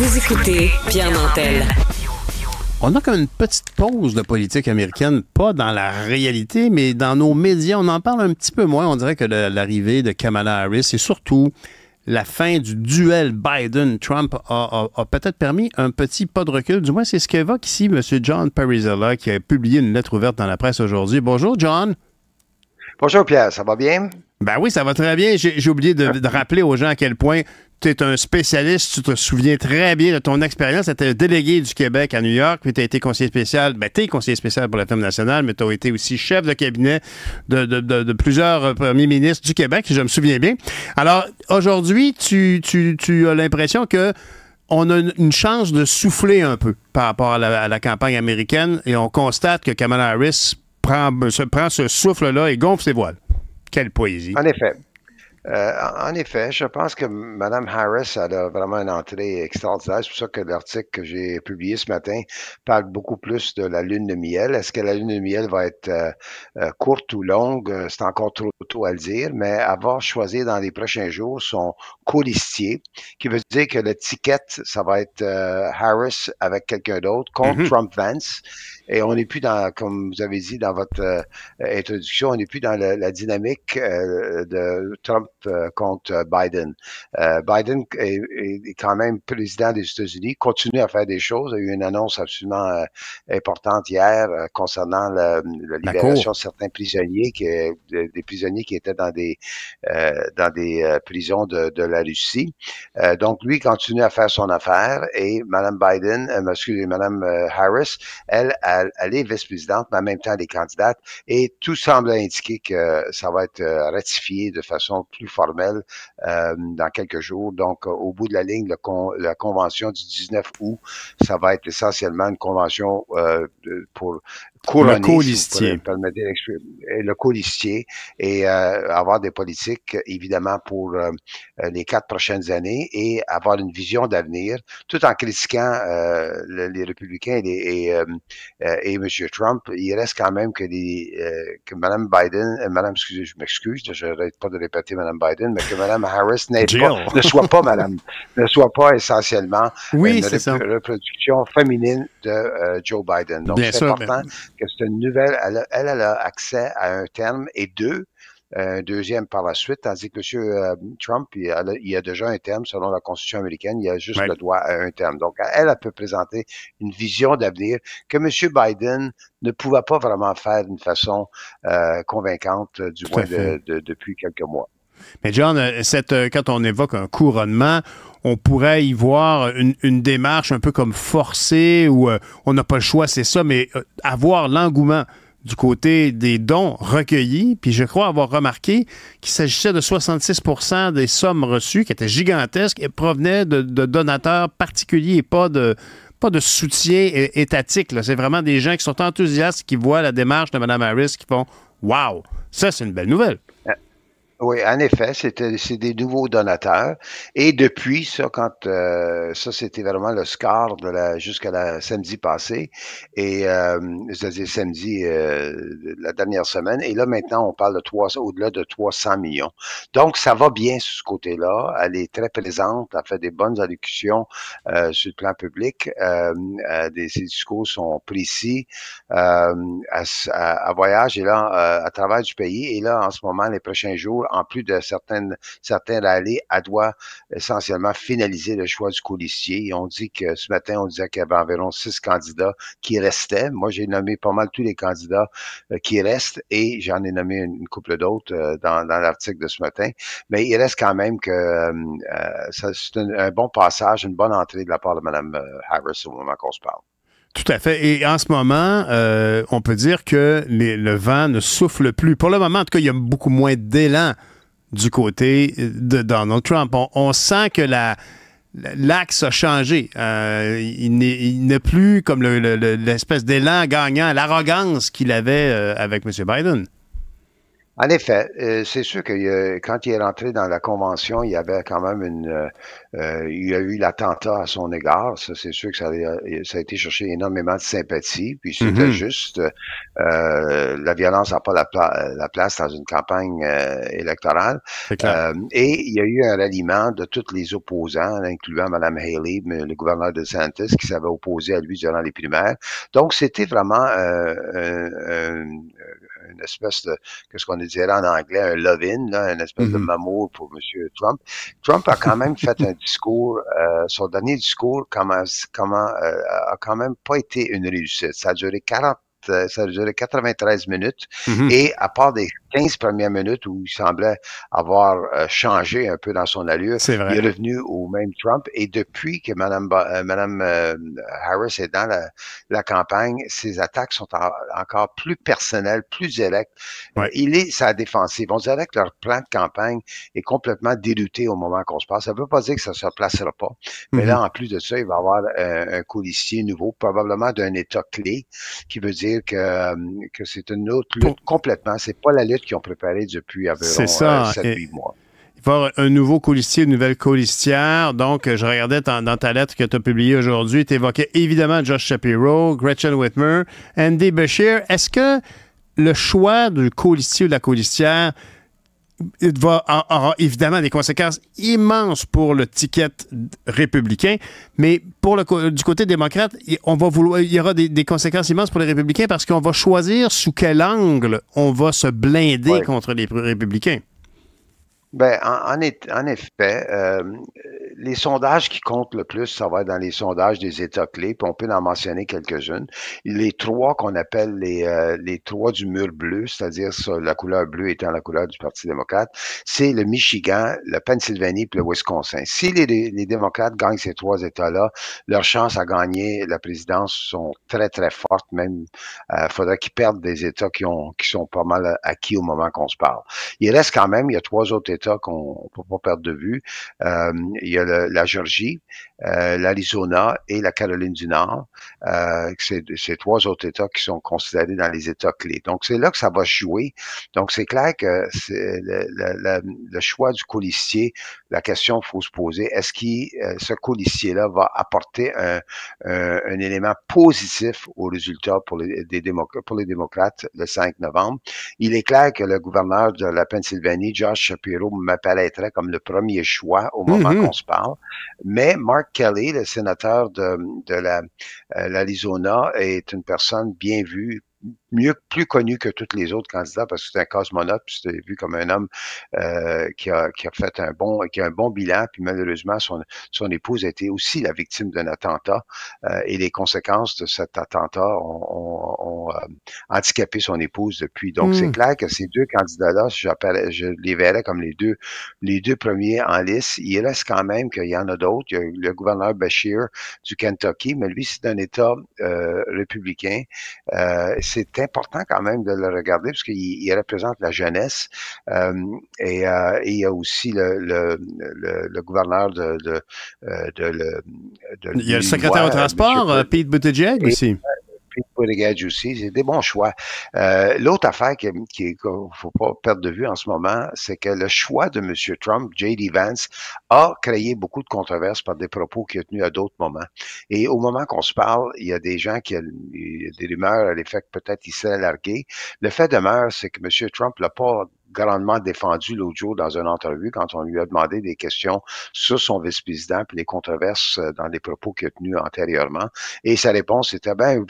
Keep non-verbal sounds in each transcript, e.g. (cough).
Vous écoutez Pierre Nantel. On a comme une petite pause de politique américaine, pas dans la réalité, mais dans nos médias. On en parle un petit peu moins. On dirait que l'arrivée de Kamala Harris et surtout la fin du duel Biden-Trump a, peut-être permis un petit pas de recul. Du moins, c'est ce qu'évoque ici M. John Parizella, qui a publié une lettre ouverte dans la presse aujourd'hui. Bonjour, John. Bonjour, Pierre. Ça va bien? Ben oui, ça va très bien. J'ai oublié de, rappeler aux gens à quel point tu es un spécialiste. Tu te souviens très bien de ton expérience. Tu étais délégué du Québec à New York, puis tu as été conseiller spécial. Ben, tu es conseiller spécial pour la Femme nationale, mais tu as été aussi chef de cabinet de, plusieurs euh, premiers ministres du Québec, si je me souviens bien. Alors, aujourd'hui, tu, as l'impression que on a une chance de souffler un peu par rapport à la, à la campagne américaine et on constate que Kamala Harris prend, se, prend ce souffle-là et gonfle ses voiles. Quelle poésie. En effet. Euh, en effet, je pense que Madame Harris, a vraiment une entrée extraordinaire. C'est pour ça que l'article que j'ai publié ce matin parle beaucoup plus de la lune de miel. Est-ce que la lune de miel va être euh, euh, courte ou longue? C'est encore trop tôt à le dire, mais avoir choisi dans les prochains jours son colistier, qui veut dire que l'étiquette, ça va être Harris avec quelqu'un d'autre contre mm-hmm. Trump Vance. Et on n'est plus dans, comme vous avez dit dans votre introduction, on n'est plus dans la, la dynamique de Trump contre euh, euh, Biden. Euh, Biden est, quand même président des États-Unis, continue à faire des choses. Il y a eu une annonce absolument importante hier concernant la, libération de certains prisonniers, qui, des prisonniers qui étaient dans des dans des prisons de, la Russie. donc lui continue à faire son affaire et Madame Biden, excusez, Madame Harris, elle, elle, est vice-présidente, mais en même temps des est et tout semble indiquer que ça va être ratifié de façon plus formel formelle euh, dans quelques jours. Donc, euh, au bout de la ligne, la convention du 19 août, ça va être essentiellement une convention euh, pour le colistier. le colistier et euh, avoir des politiques, évidemment, pour euh, euh, les quatre prochaines années et avoir une vision d'avenir, tout en critiquant les républicains et, et, et M. Trump. Il reste quand même que, les, que Mme Biden, Mme, excusez, je m'excuse, je n'arrête pas de répéter Mme Biden, mais que Mme Harris ne soit pas, Madame, ne soit pas essentiellement oui, une reproduction féminine de Joe Biden. Donc, c'est important nouvelle, elle, a accès à un terme et deux, euh, un deuxième par la suite, tandis que M. Euh, Trump, il y a, déjà un terme selon la Constitution américaine, il y a juste le droit à un terme. Donc, elle, a peut présenter une vision d'avenir que M. Biden ne pouvait pas vraiment faire d'une façon euh, convaincante, du moins depuis quelques mois. Mais John, quand on évoque un couronnement, on pourrait y voir une, démarche un peu comme forcée ou euh, on n'a pas le choix, c'est ça, mais euh, avoir l'engouement du côté des dons recueillis, puis je crois avoir remarqué qu'il s'agissait de 66 des sommes reçues, qui étaient gigantesques, et provenaient de, donateurs particuliers et pas de, pas de soutien étatique. C'est vraiment des gens qui sont enthousiastes, qui voient la démarche de Mme Harris, qui font Wow, ça, c'est une belle nouvelle. Euh, oui, en effet, c'était c'est des nouveaux donateurs. Et depuis ça, quand euh, ça c'était vraiment le score de la jusqu'à la samedi passé et euh, c'est-à-dire samedi euh, la dernière semaine. Et là maintenant, on parle de trois au-delà de 300 millions. Donc ça va bien sur ce côté-là. Elle est très présente, elle fait des bonnes allocutions sur le plan public. des, ses discours sont précis. à, à voyage et là à travers du pays. Et là en ce moment, les prochains jours en plus de certaines, certains allées, elle doit essentiellement finaliser le choix du coulissier. on dit que ce matin, on disait qu'il y avait environ six candidats qui restaient. Moi, j'ai nommé pas mal tous les candidats euh, qui restent et j'en ai nommé une, couple d'autres euh, dans, l'article de ce matin. Mais il reste quand même que euh, c'est un, un, bon passage, une bonne entrée de la part de Mme Harris au moment qu'on se parle. Tout à fait. Et en ce moment, euh, on peut dire que le vent ne souffle plus. Pour le moment, en tout cas, il y a beaucoup moins d'élan du côté de Donald Trump. On, sent que l'axe a changé. Euh, il n'est plus comme l'espèce d'élan gagnant, l'arrogance qu'il avait euh, avec M. Biden. En effet, euh, c'est sûr que euh, quand il est rentré dans la convention, il y avait quand même une, euh, il y a eu l'attentat à son égard. Ça, c'est sûr que ça, a été cherché énormément de sympathie. Puis c'était mm-hmm. juste, la violence n'a pas la, place dans une campagne électorale. et il y a eu un ralliement de tous les opposants, incluant Mme Haley, le gouverneur de Santis, qui s'avait opposé à lui durant les primaires. Donc c'était vraiment une espèce de, qu'est-ce qu'on dirait en anglais, un love-in, une espèce de mhm. mamour pour M. Trump. Trump a quand même fait un discours, euh, son dernier discours comment, comment, euh, a quand même pas été une réussite. Ça a duré 40 ça a duré 93 minutes. Mhm. Et à part des 15 premières minutes où il semblait avoir euh, changé un peu dans son allure, il est revenu au même Trump. Et depuis que Mme, Madame, euh, euh, Harris est dans la, campagne, ses attaques sont encore plus personnelles, plus directes. Il est sa défensive. On dirait que leur plan de campagne est complètement dérouté au moment qu'on se passe. Ça ne veut pas dire que ça ne se placera pas. Mais là, mhm. en plus de ça, il va y avoir un coup nouveau, probablement d'un État clé, qui veut dire que, euh, que c'est une autre lutte complètement. complètement. C'est pas la lutte qu'ils ont préparée depuis environ ça. 7 euh, 8 mois. Il va y avoir un nouveau colistier, une nouvelle colistière. Donc, je regardais dans ta lettre que tu as publiée aujourd'hui, tu évoquais évidemment Josh Shapiro, Gretchen Whitmer, Andy Bashir. Est-ce que le choix du colistier ou de la colistière il va aura évidemment des conséquences immenses pour le ticket républicain, mais pour le du côté démocrate, on va vouloir, il y aura des, conséquences immenses pour les républicains parce qu'on va choisir sous quel angle on va se blinder contre les républicains. Ben, en, en effet, euh, les sondages qui comptent le plus, ça va être dans les sondages des États clés, puis on peut en mentionner quelques-unes. Les trois qu'on appelle les, euh, les trois du mur bleu, c'est-à-dire la couleur bleue étant la couleur du Parti démocrate, c'est le Michigan, la Pennsylvanie puis le Wisconsin. Si les, les démocrates gagnent ces trois États-là, leurs chances à gagner la présidence sont très, très fortes. Même, il euh, faudrait qu'ils perdent des États qui, ont, qui sont pas mal acquis au moment qu'on se parle. Il reste quand même, il y a trois autres États qu'on peut pas perdre de vue. Euh, il y la Géorgie, euh, l'Arizona et la Caroline du Nord. Euh, c'est trois autres États qui sont considérés dans les États clés. Donc, c'est là que ça va jouer. Donc, c'est clair que le, le, choix du colistier, la question faut se poser, est-ce que euh, ce colistier-là va apporter un, élément positif au résultat pour les, démocrates, pour les démocrates le 5 novembre? Il est clair que le gouverneur de la Pennsylvanie, Josh Shapiro, m'apparaîtrait comme le premier choix au moment mm-hmm. qu'on se mais Mark Kelly, le sénateur de, de euh, l'Arizona, est une personne bien vue mieux, plus connu que tous les autres candidats parce que c'est un cosmonaute, puis c'était vu comme un homme euh, qui, a, qui a fait un bon, qui a un bon bilan, puis malheureusement, son, son épouse a été aussi la victime d'un attentat euh, et les conséquences de cet attentat ont, euh, handicapé son épouse depuis. Donc, c'est hmm. clair que ces deux candidats-là, je les verrais comme les deux, les deux premiers en lice. Il reste quand même qu'il y en a d'autres. Il y a le gouverneur Bashir du Kentucky, mais lui, c'est un État républicain. Euh, c'est important quand même de le regarder parce qu'il représente la jeunesse. Euh, euh, et, il y a aussi le, gouverneur euh, de, Il y a le secrétaire au transport, Pete Buttigieg aussi aussi. C'est des bons choix. Euh, l'autre affaire qu'il ne qui, faut pas perdre de vue en ce moment, c'est que le choix de M. Trump, J.D. Vance, a créé beaucoup de controverses par des propos qu'il a tenus à d'autres moments. Et au moment qu'on se parle, il y a des gens qui ont des rumeurs à l'effet que peut-être il s'est largué. Le fait demeure, c'est que M. Trump l'a pas grandement défendu l'autre jour dans une entrevue quand on lui a demandé des questions sur son vice-président puis les controverses euh, dans les propos qu'il a tenus antérieurement. Et sa réponse était, ben,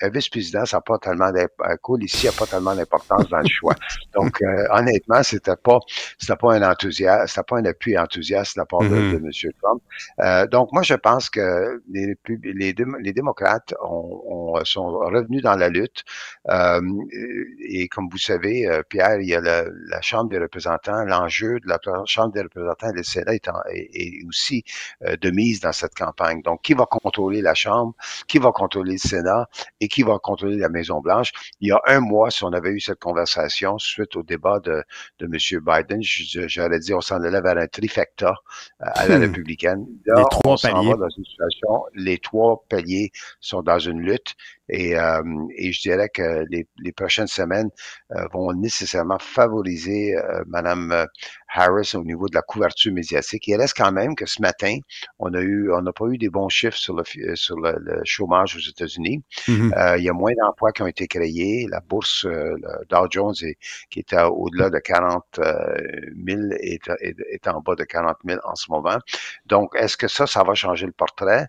un, vice-président, ça n'a pas tellement d'importance, ici, n'a pas tellement d'importance dans le choix. (laughs) Donc, euh, honnêtement, c'était pas, c'était pas un enthousiaste, c'était pas un appui enthousiaste de la part de, mm-hmm. M. Trump. Euh, donc, moi, je pense que les, les, les démocrates ont, sont revenus dans la lutte. et comme vous savez, Pierre, il y a le, la Chambre des représentants, l'enjeu de la Chambre des représentants et le Sénat est, aussi euh, de mise dans cette campagne. Donc, qui va contrôler la Chambre, qui va contrôler le Sénat et qui va contrôler la Maison-Blanche? Il y a un mois, si on avait eu cette conversation suite au débat de, de M. Biden, j'aurais dit on s'en allait vers un trifecta euh, à la hmm. républicaine. les trois on dans une situation, les trois paliers sont dans une lutte et, euh, je dirais que les, prochaines semaines vont nécessairement favoriser euh, Madame euh, Harris au niveau de la couverture médiatique. Il reste quand même que ce matin, on a eu, on n'a pas eu des bons chiffres sur le, euh, sur le, chômage aux États-Unis. Mm-hmm. Euh, il y a moins d'emplois qui ont été créés. La bourse euh, le Dow Jones, est, qui était au-delà de 40 000, est, est, en bas de 40 000 en ce moment. Donc, est-ce que ça, ça va changer le portrait?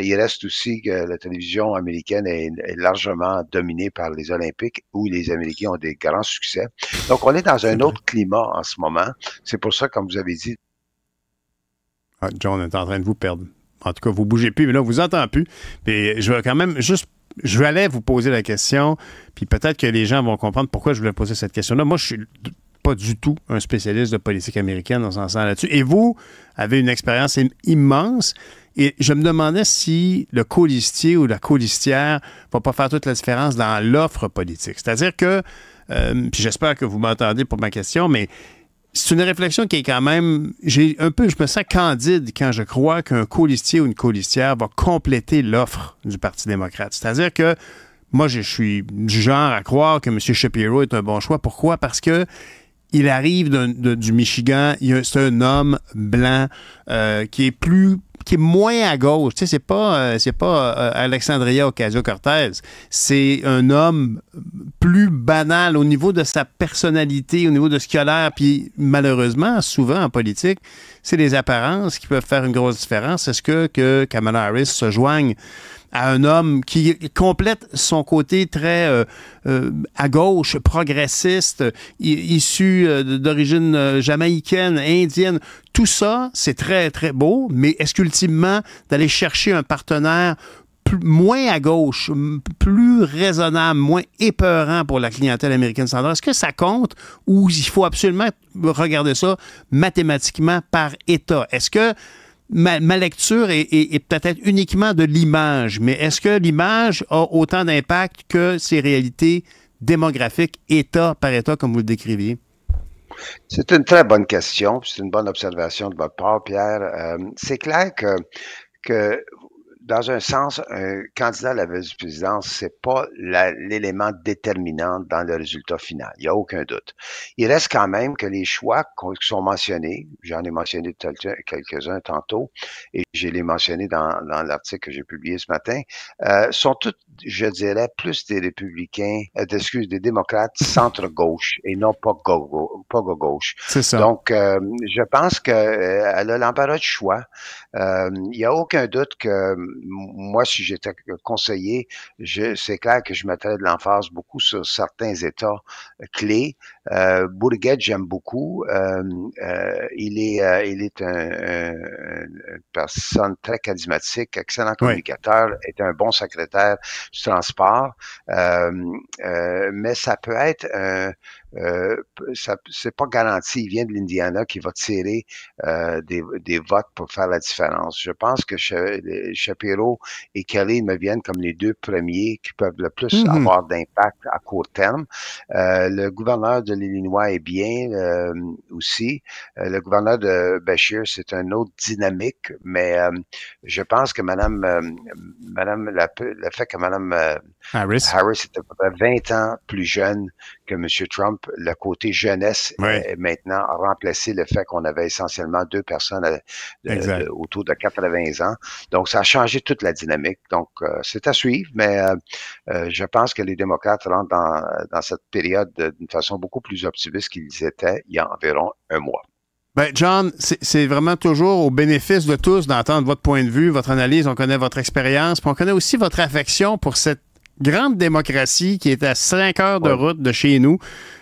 il reste aussi que la télévision américaine est largement dominée par les Olympiques où les Américains ont des grands succès. Donc, on est dans un autre climat en ce moment. C'est pour ça, comme vous avez dit. John, ah, John est en train de vous perdre. En tout cas, vous bougez plus, mais là, vous entend plus. Mais je vais quand même juste je vais aller vous poser la question, puis peut-être que les gens vont comprendre pourquoi je voulais poser cette question-là. Moi, je suis pas du tout un spécialiste de politique américaine, dans ce sens là-dessus. Et vous avez une expérience immense. Et je me demandais si le colistier ou la colistière va pas faire toute la différence dans l'offre politique. C'est-à-dire que, euh, puis j'espère que vous m'entendez pour ma question, mais c'est une réflexion qui est quand même. J'ai un peu, je me sens candide quand je crois qu'un colistier ou une colistière va compléter l'offre du Parti démocrate. C'est-à-dire que moi, je suis du genre à croire que M. Shapiro est un bon choix. Pourquoi? Parce que il arrive du Michigan. C'est un homme blanc euh, qui est plus qui est moins à gauche. Tu sais, c'est pas, euh, c'est pas euh, Alexandria Ocasio-Cortez. C'est un homme plus banal au niveau de sa personnalité, au niveau de ce qu'il a l'air. Puis malheureusement, souvent en politique, c'est les apparences qui peuvent faire une grosse différence. Est-ce que, que Kamala Harris se joigne à un homme qui complète son côté très euh, euh, à gauche, progressiste, issu euh, d'origine jamaïcaine, indienne. Tout ça, c'est très, très beau, mais est-ce qu'ultimement, d'aller chercher un partenaire moins à gauche, plus raisonnable, moins épeurant pour la clientèle américaine Sandra, Est-ce que ça compte ou il faut absolument regarder ça mathématiquement par État? Est-ce que ma, lecture est, peut-être uniquement de l'image, mais est-ce que l'image a autant d'impact que ces réalités démographiques, État par État, comme vous le décriviez? C'est une très bonne question, c'est une bonne observation de votre part, Pierre. Euh, c'est clair que, que dans un sens, un candidat à la vice-présidence, c'est pas l'élément déterminant dans le résultat final. Il n'y a aucun doute. Il reste quand même que les choix qui sont mentionnés, j'en ai mentionné quelques-uns tantôt, et je les mentionné dans, l'article que j'ai publié ce matin, euh, sont tous, je dirais, plus des républicains, euh, des démocrates (laughs) centre-gauche et non pas gauche. C'est ça. Donc, euh, je pense qu'elle euh, a l'embarras de choix. Il n'y a aucun doute que moi, si j'étais conseiller, c'est clair que je mettrais de l'emphase beaucoup sur certains États clés euh, j'aime beaucoup. Euh, euh, il est, euh, il est une personne très charismatique, excellent communicateur, est un bon secrétaire du transport. mais ça peut être un c'est pas garanti. Il vient de l'Indiana qui va tirer des, votes pour faire la différence. Je pense que Shapiro et Kelly me viennent comme les deux premiers qui peuvent le plus mm-hmm. avoir d'impact à court terme. le gouverneur de l'Illinois est bien euh, aussi. Euh, le gouverneur de Bashir, c'est une autre dynamique, mais euh, je pense que Madame, Madame la, le fait que Madame Harris. Harris était à 20 ans plus jeune que M. Trump, le côté jeunesse est maintenant remplacé le fait qu'on avait essentiellement deux personnes autour de 80 ans. Donc, ça a changé toute la dynamique. Donc, c'est à suivre, mais je pense que les démocrates rentrent dans, dans cette période d'une façon beaucoup plus optimistes qu'ils étaient il y a environ un mois. Ben John, c'est vraiment toujours au bénéfice de tous d'entendre votre point de vue, votre analyse. On connaît votre expérience, puis on connaît aussi votre affection pour cette grande démocratie qui est à cinq heures de route de chez nous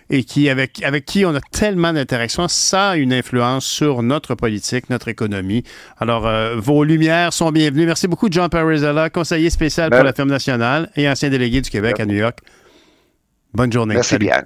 et qui, avec, avec qui on a tellement d'interactions, ça a une influence sur notre politique, notre économie. Alors, euh, vos lumières sont bienvenues. Merci beaucoup, John Parizella, conseiller spécial pour ben, la Firme nationale et ancien délégué du Québec à New York. Bonne journée. Merci bien.